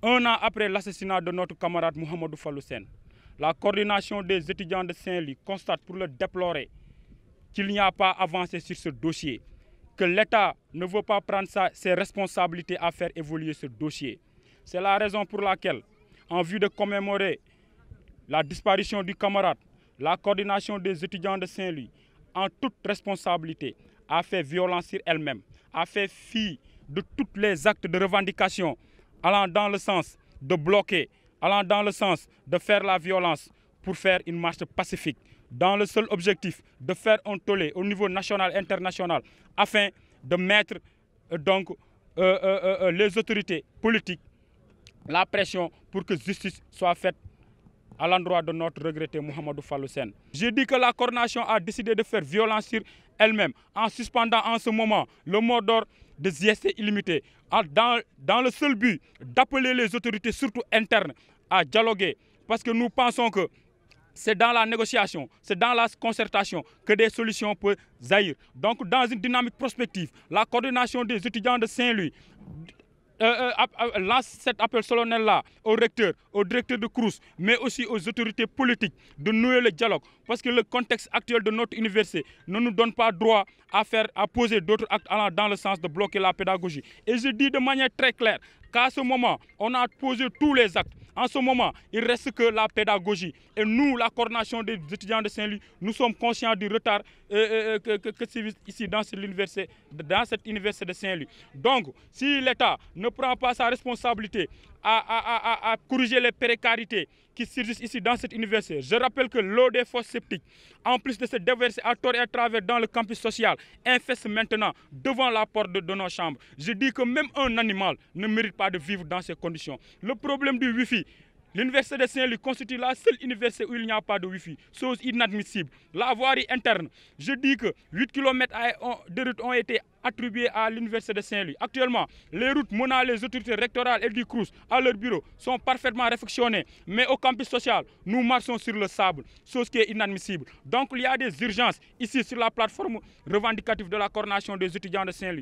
Un an après l'assassinat de notre camarade Mohamedou Faloussen, la coordination des étudiants de Saint-Louis constate pour le déplorer qu'il n'y a pas avancé sur ce dossier, que l'État ne veut pas prendre ses responsabilités à faire évoluer ce dossier. C'est la raison pour laquelle, en vue de commémorer la disparition du camarade, la coordination des étudiants de Saint-Louis, en toute responsabilité, a fait violence sur elle-même, a fait fi de tous les actes de revendication allant dans le sens de bloquer, allant dans le sens de faire la violence pour faire une marche pacifique, dans le seul objectif de faire un tollé au niveau national, international, afin de mettre euh, donc euh, euh, les autorités politiques la pression pour que justice soit faite à l'endroit de notre regretté Mohamedou Fallou J'ai dit que la coordination a décidé de faire violence sur elle-même en suspendant en ce moment le mot d'ordre de GST illimité, dans, dans le seul but d'appeler les autorités, surtout internes, à dialoguer. Parce que nous pensons que c'est dans la négociation, c'est dans la concertation que des solutions peuvent jaillir. Donc dans une dynamique prospective, la coordination des étudiants de Saint-Louis euh, euh, euh cet appel solennel-là au recteur, au directeur de Crous, mais aussi aux autorités politiques de nouer le dialogue, parce que le contexte actuel de notre université ne nous donne pas droit à, faire, à poser d'autres actes dans le sens de bloquer la pédagogie. Et je dis de manière très claire qu'à ce moment, on a posé tous les actes. En ce moment, il reste que la pédagogie. Et nous, la coordination des étudiants de Saint-Louis, nous sommes conscients du retard euh, que, que, que, ici dans cette université, dans cette université de Saint-Louis. Donc, si l'État ne ne prend pas sa responsabilité à, corriger les précarités qui surgissent ici dans cet université. Je rappelle que l'eau des fosses septiques, en plus de se déverser à tort et à travers dans le campus social, infeste maintenant devant la porte de, nos chambres. Je dis que même un animal ne mérite pas de vivre dans ces conditions. Le problème du Wi-Fi, L'université de Saint-Louis constitue la seule université où il n'y a pas de Wi-Fi, chose inadmissible. La voirie interne, je dis que 8 km de route ont été attribués à l'université de Saint-Louis. Actuellement, les routes menant les autorités rectorales et du CRUS à leur bureau sont parfaitement réfectionnées, mais au campus social, nous marchons sur le sable, chose qui est inadmissible. Donc il y a des urgences ici sur la plateforme revendicative de la coordination des étudiants de Saint-Louis.